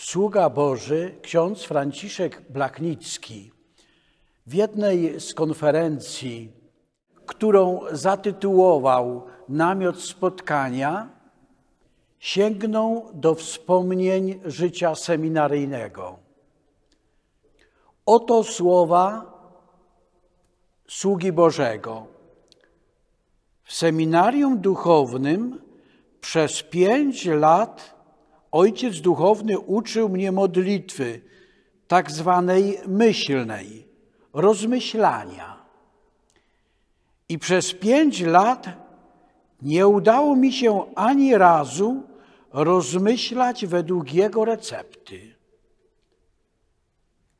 sługa Boży, ksiądz Franciszek Blachnicki, w jednej z konferencji, którą zatytułował Namiot spotkania, sięgnął do wspomnień życia seminaryjnego. Oto słowa sługi Bożego. W seminarium duchownym przez pięć lat Ojciec duchowny uczył mnie modlitwy, tak zwanej myślnej, rozmyślania. I przez pięć lat nie udało mi się ani razu rozmyślać według jego recepty.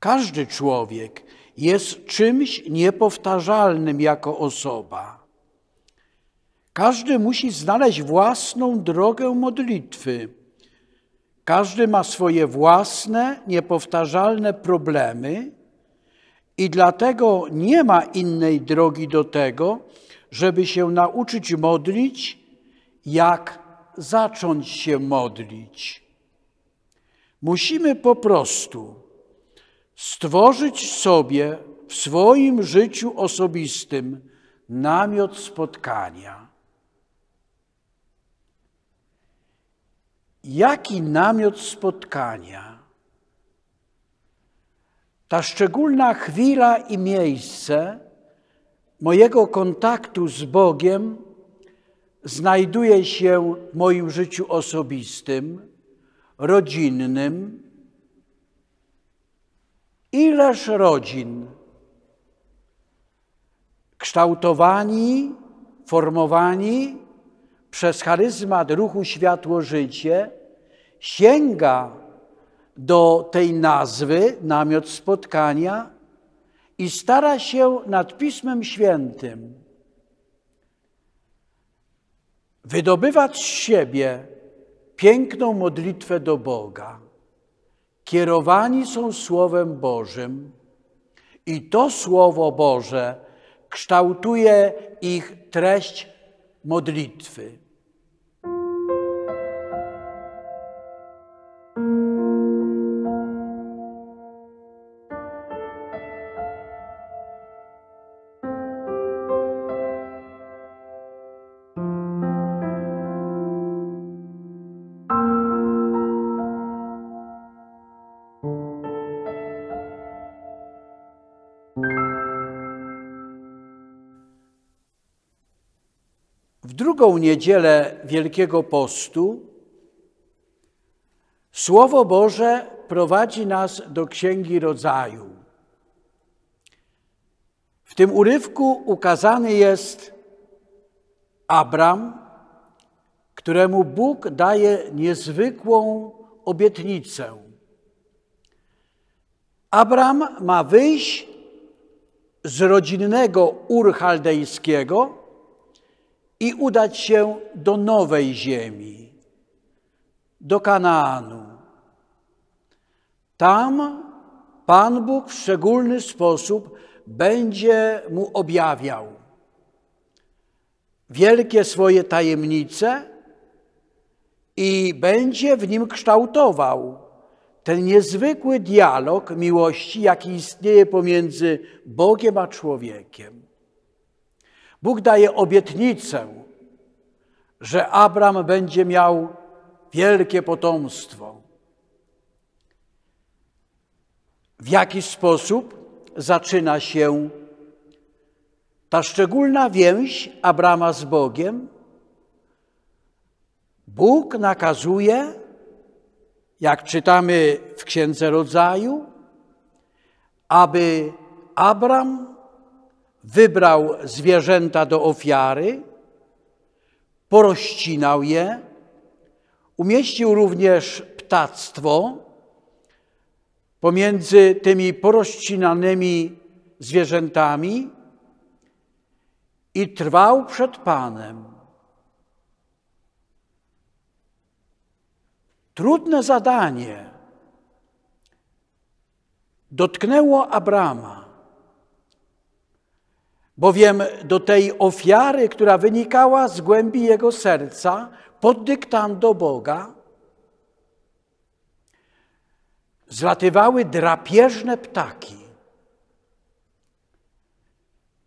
Każdy człowiek jest czymś niepowtarzalnym jako osoba. Każdy musi znaleźć własną drogę modlitwy każdy ma swoje własne, niepowtarzalne problemy i dlatego nie ma innej drogi do tego, żeby się nauczyć modlić, jak zacząć się modlić. Musimy po prostu stworzyć sobie w swoim życiu osobistym namiot spotkania Jaki namiot spotkania? Ta szczególna chwila i miejsce mojego kontaktu z Bogiem znajduje się w moim życiu osobistym, rodzinnym. Ileż rodzin kształtowani, formowani przez charyzmat ruchu światło-życie sięga do tej nazwy, namiot spotkania, i stara się nad Pismem Świętym wydobywać z siebie piękną modlitwę do Boga. Kierowani są Słowem Bożym i to Słowo Boże kształtuje ich treść modlitwy. W drugą niedzielę Wielkiego Postu Słowo Boże prowadzi nas do Księgi Rodzaju. W tym urywku ukazany jest Abram, któremu Bóg daje niezwykłą obietnicę. Abram ma wyjść z rodzinnego Ur Chaldejskiego i udać się do nowej ziemi, do Kanaanu. Tam Pan Bóg w szczególny sposób będzie mu objawiał wielkie swoje tajemnice i będzie w nim kształtował ten niezwykły dialog miłości, jaki istnieje pomiędzy Bogiem a człowiekiem. Bóg daje obietnicę, że Abram będzie miał wielkie potomstwo. W jaki sposób zaczyna się ta szczególna więź Abrama z Bogiem? Bóg nakazuje, jak czytamy w Księdze Rodzaju, aby Abram wybrał zwierzęta do ofiary, porościnał je, umieścił również ptactwo pomiędzy tymi porościnanymi zwierzętami i trwał przed Panem. Trudne zadanie dotknęło Abrama bowiem do tej ofiary, która wynikała z głębi jego serca, pod dyktando Boga, zlatywały drapieżne ptaki.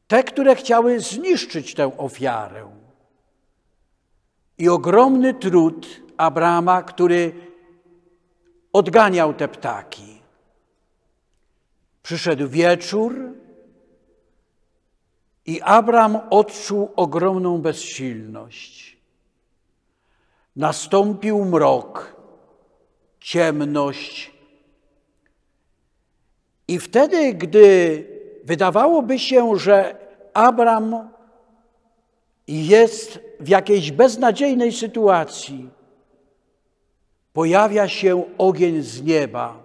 Te, które chciały zniszczyć tę ofiarę. I ogromny trud Abrama, który odganiał te ptaki. Przyszedł wieczór, i Abraham odczuł ogromną bezsilność. Nastąpił mrok, ciemność. I wtedy, gdy wydawałoby się, że Abraham jest w jakiejś beznadziejnej sytuacji, pojawia się ogień z nieba,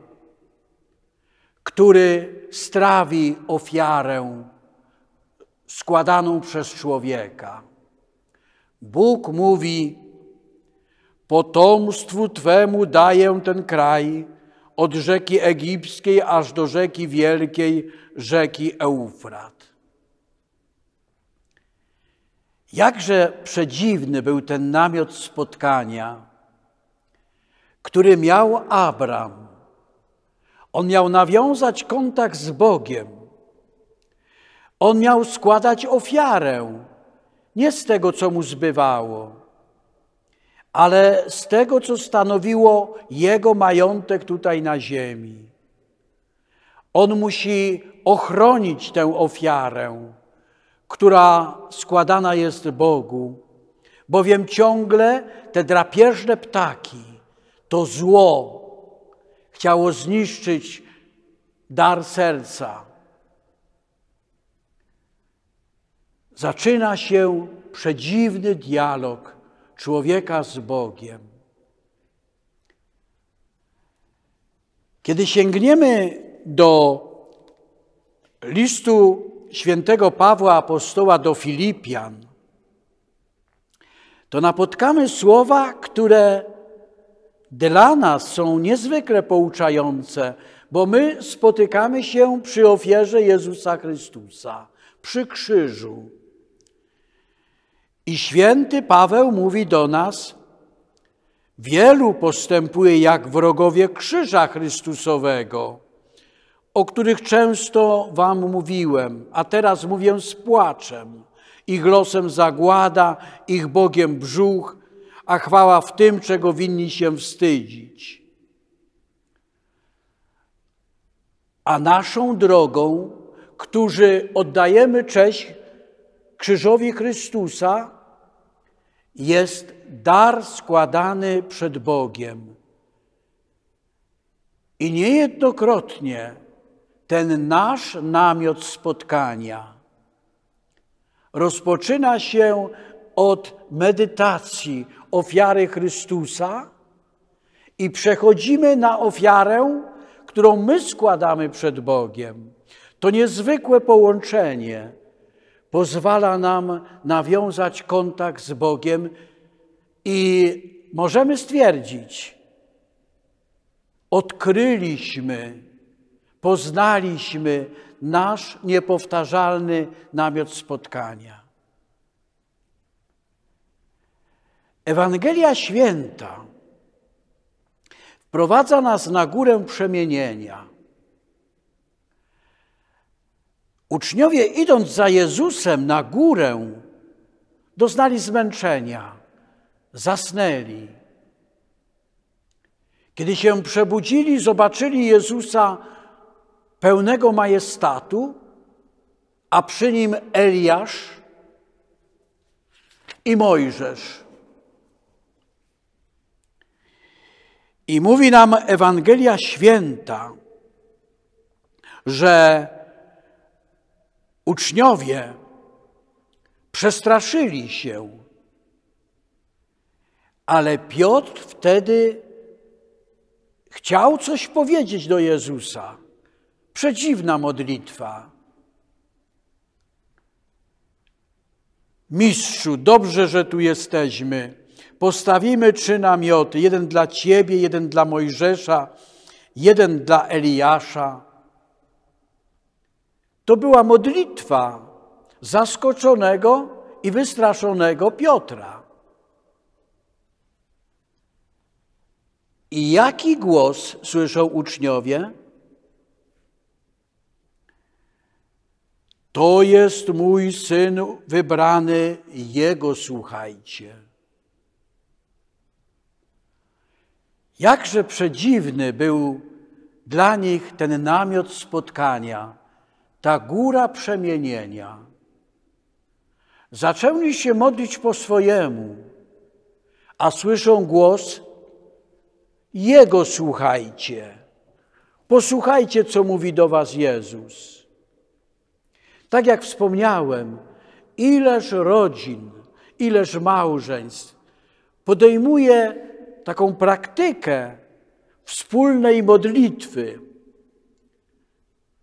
który strawi ofiarę składaną przez człowieka. Bóg mówi: Potomstwu twemu daję ten kraj, od rzeki egipskiej aż do rzeki wielkiej, rzeki Eufrat. Jakże przedziwny był ten namiot spotkania, który miał Abram. On miał nawiązać kontakt z Bogiem, on miał składać ofiarę, nie z tego, co mu zbywało, ale z tego, co stanowiło jego majątek tutaj na ziemi. On musi ochronić tę ofiarę, która składana jest Bogu, bowiem ciągle te drapieżne ptaki, to zło, chciało zniszczyć dar serca zaczyna się przedziwny dialog człowieka z Bogiem. Kiedy sięgniemy do listu świętego Pawła apostoła do Filipian, to napotkamy słowa, które dla nas są niezwykle pouczające, bo my spotykamy się przy ofierze Jezusa Chrystusa, przy krzyżu. I święty Paweł mówi do nas, wielu postępuje jak wrogowie krzyża Chrystusowego, o których często wam mówiłem, a teraz mówię z płaczem. Ich losem zagłada, ich Bogiem brzuch, a chwała w tym, czego winni się wstydzić. A naszą drogą, którzy oddajemy cześć krzyżowi Chrystusa, jest dar składany przed Bogiem. I niejednokrotnie ten nasz namiot spotkania rozpoczyna się od medytacji ofiary Chrystusa i przechodzimy na ofiarę, którą my składamy przed Bogiem. To niezwykłe połączenie pozwala nam nawiązać kontakt z Bogiem i możemy stwierdzić, odkryliśmy, poznaliśmy nasz niepowtarzalny namiot spotkania. Ewangelia Święta wprowadza nas na górę przemienienia, Uczniowie, idąc za Jezusem na górę, doznali zmęczenia, zasnęli. Kiedy się przebudzili, zobaczyli Jezusa pełnego majestatu, a przy nim Eliasz i Mojżesz. I mówi nam Ewangelia Święta, że Uczniowie przestraszyli się, ale Piotr wtedy chciał coś powiedzieć do Jezusa. Przedziwna modlitwa. Mistrzu, dobrze, że tu jesteśmy. Postawimy trzy namioty: jeden dla ciebie, jeden dla Mojżesza, jeden dla Eliasza. To była modlitwa zaskoczonego i wystraszonego Piotra. I jaki głos słyszą uczniowie? To jest mój syn wybrany, jego słuchajcie. Jakże przedziwny był dla nich ten namiot spotkania ta góra przemienienia. Zaczęli się modlić po swojemu, a słyszą głos: Jego słuchajcie. Posłuchajcie, co mówi do Was Jezus. Tak jak wspomniałem, ileż rodzin, ileż małżeństw podejmuje taką praktykę wspólnej modlitwy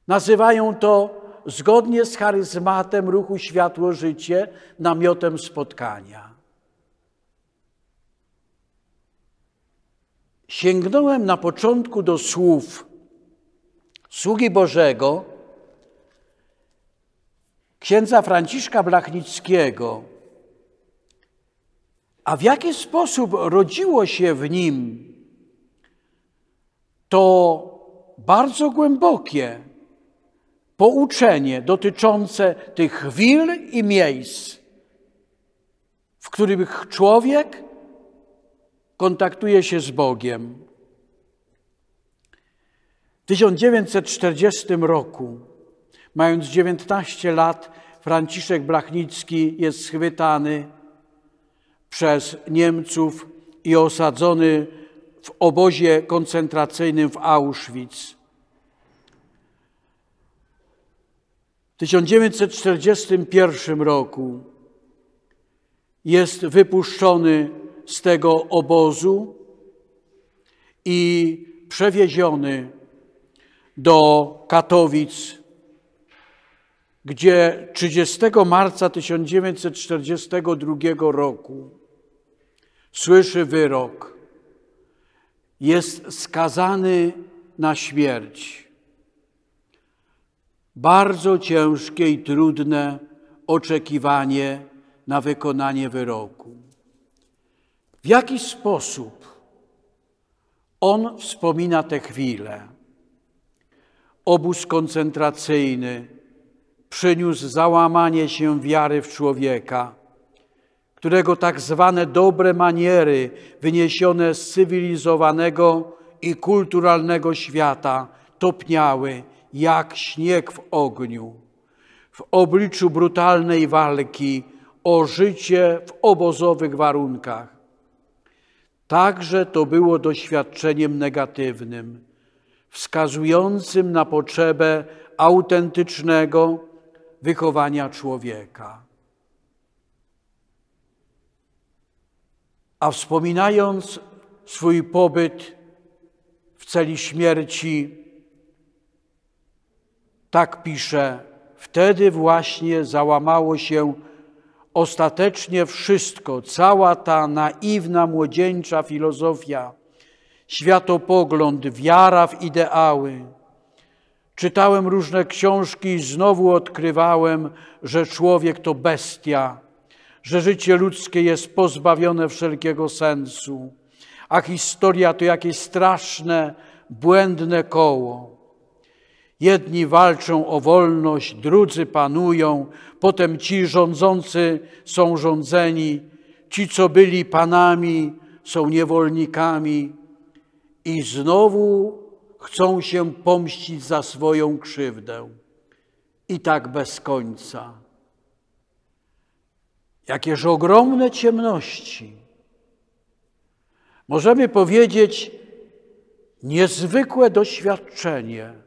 Nazywają to zgodnie z charyzmatem ruchu światło-życie namiotem spotkania. Sięgnąłem na początku do słów sługi Bożego, księdza Franciszka Blachnickiego. A w jaki sposób rodziło się w nim to bardzo głębokie pouczenie dotyczące tych chwil i miejsc, w których człowiek kontaktuje się z Bogiem. W 1940 roku, mając 19 lat, Franciszek Blachnicki jest schwytany przez Niemców i osadzony w obozie koncentracyjnym w Auschwitz. W 1941 roku jest wypuszczony z tego obozu i przewieziony do Katowic, gdzie 30 marca 1942 roku słyszy wyrok, jest skazany na śmierć bardzo ciężkie i trudne oczekiwanie na wykonanie wyroku. W jaki sposób on wspomina te chwile? Obóz koncentracyjny przyniósł załamanie się wiary w człowieka, którego tak zwane dobre maniery wyniesione z cywilizowanego i kulturalnego świata topniały – jak śnieg w ogniu. W obliczu brutalnej walki o życie w obozowych warunkach. Także to było doświadczeniem negatywnym, wskazującym na potrzebę autentycznego wychowania człowieka. A wspominając swój pobyt w celi śmierci tak pisze, wtedy właśnie załamało się ostatecznie wszystko, cała ta naiwna młodzieńcza filozofia, światopogląd, wiara w ideały. Czytałem różne książki i znowu odkrywałem, że człowiek to bestia, że życie ludzkie jest pozbawione wszelkiego sensu, a historia to jakieś straszne, błędne koło. Jedni walczą o wolność, drudzy panują, potem ci rządzący są rządzeni, ci, co byli panami, są niewolnikami i znowu chcą się pomścić za swoją krzywdę. I tak bez końca. Jakież ogromne ciemności. Możemy powiedzieć, niezwykłe doświadczenie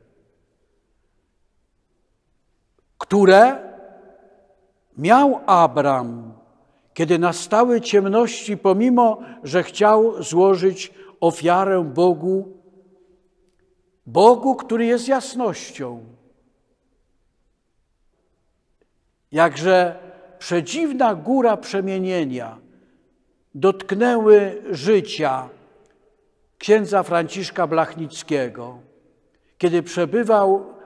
które miał Abram, kiedy nastały ciemności, pomimo że chciał złożyć ofiarę Bogu, Bogu, który jest jasnością. Jakże przedziwna góra przemienienia dotknęły życia księdza Franciszka Blachnickiego, kiedy przebywał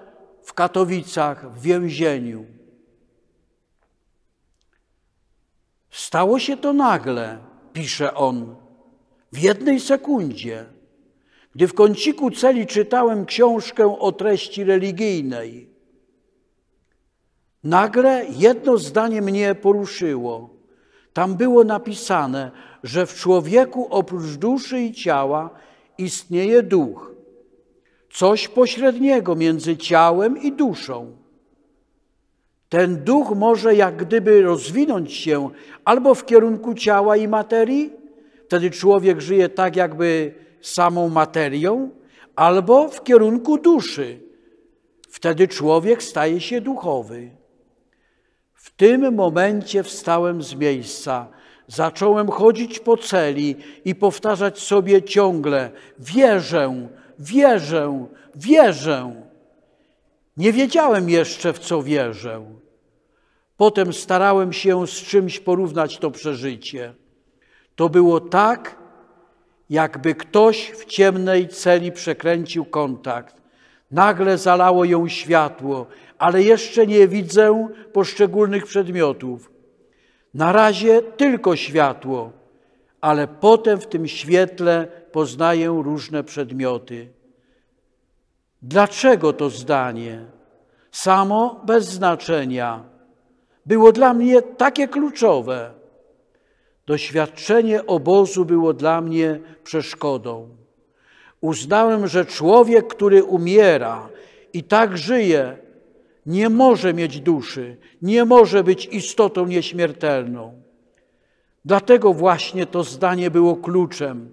w Katowicach, w więzieniu. Stało się to nagle, pisze on, w jednej sekundzie, gdy w kąciku celi czytałem książkę o treści religijnej. Nagle jedno zdanie mnie poruszyło. Tam było napisane, że w człowieku oprócz duszy i ciała istnieje duch coś pośredniego między ciałem i duszą. Ten duch może jak gdyby rozwinąć się albo w kierunku ciała i materii, wtedy człowiek żyje tak jakby samą materią, albo w kierunku duszy. Wtedy człowiek staje się duchowy. W tym momencie wstałem z miejsca. Zacząłem chodzić po celi i powtarzać sobie ciągle: Wierzę, Wierzę, wierzę. Nie wiedziałem jeszcze, w co wierzę. Potem starałem się z czymś porównać to przeżycie. To było tak, jakby ktoś w ciemnej celi przekręcił kontakt. Nagle zalało ją światło, ale jeszcze nie widzę poszczególnych przedmiotów. Na razie tylko światło, ale potem w tym świetle poznaję różne przedmioty. Dlaczego to zdanie, samo bez znaczenia, było dla mnie takie kluczowe? Doświadczenie obozu było dla mnie przeszkodą. Uznałem, że człowiek, który umiera i tak żyje, nie może mieć duszy, nie może być istotą nieśmiertelną. Dlatego właśnie to zdanie było kluczem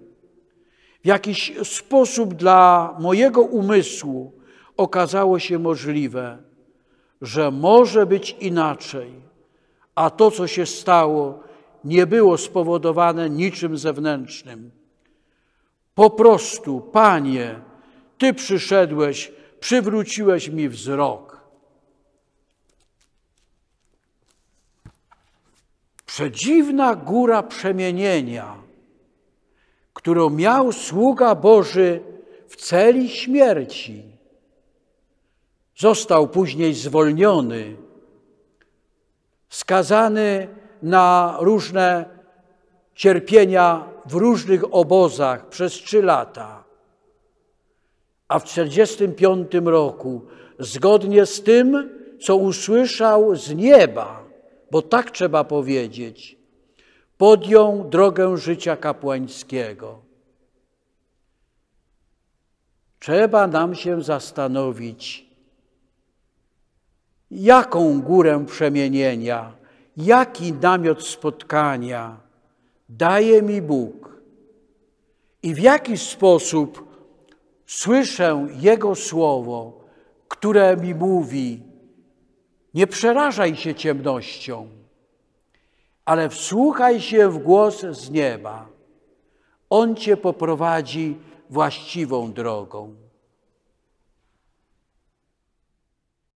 w jakiś sposób dla mojego umysłu okazało się możliwe, że może być inaczej, a to, co się stało, nie było spowodowane niczym zewnętrznym. Po prostu, Panie, Ty przyszedłeś, przywróciłeś mi wzrok. Przedziwna góra przemienienia którą miał sługa Boży w celi śmierci. Został później zwolniony, skazany na różne cierpienia w różnych obozach przez trzy lata. A w 1945 roku, zgodnie z tym, co usłyszał z nieba, bo tak trzeba powiedzieć, podjął drogę życia kapłańskiego. Trzeba nam się zastanowić, jaką górę przemienienia, jaki namiot spotkania daje mi Bóg i w jaki sposób słyszę Jego słowo, które mi mówi: Nie przerażaj się ciemnością ale wsłuchaj się w głos z nieba. On cię poprowadzi właściwą drogą.